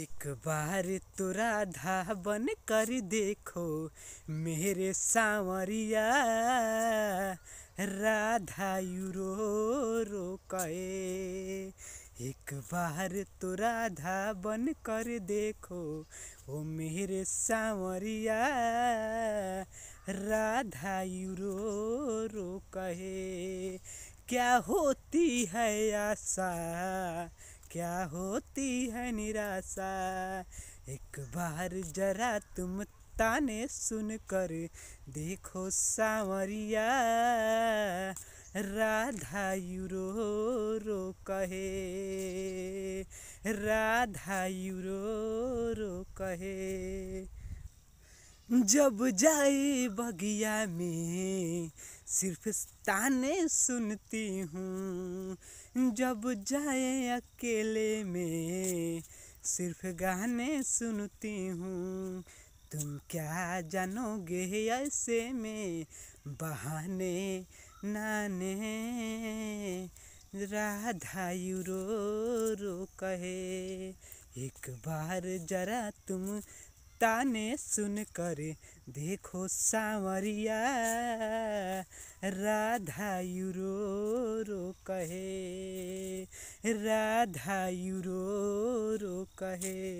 एक बार तो राधा बन कर देखो मेरे सांवरिया राधा यूरो रो कहे एक बार तो राधा बन कर देखो ओ मेरे सांवरिया राधा यूरो रो कहे क्या होती है आशा क्या होती है निराशा एक बार जरा तुम ताने सुन कर देखो सावरिया राधा यूरो रो कहे राधा यूरो रो कहे जब जाए बगिया में सिर्फ ताने सुनती हूँ जब जाए अकेले में सिर्फ गाने सुनती हूँ तुम क्या जानोगे ऐसे में बहाने नाने राधा रो रो कहे एक बार जरा तुम ताने सुन कर देखो सांवरिया राधा यूरो रो कहे राधा यूरो रो कहे